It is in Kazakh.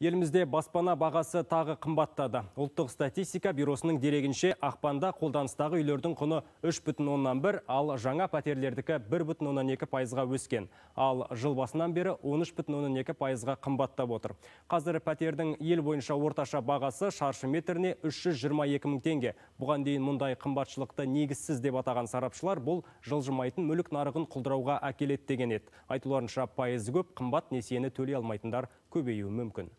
Елімізде баспана бағасы тағы қымбаттады. Ұлттық статистика бюросының дерегінше ақпанда қолданыстағы үйлердің құны бір, ал жаңа пәтерлердікі екі пайызға өскен. Ал жыл басынан бері екі пайызға қымбаттап отыр. Қазір пәтердің ел бойынша орташа бағасы шаршы метріне 322 мың теңге. Бұған дейін мұндай қымбатшылықты негізсіз деп атаған сарапшылар бұл жылжымайтын мүлік нарығын құлдырауға әкеледі деген еді. Айтуларынша пайызы көп қымбат несиені төлей алмайтындар көбеюі мүмкін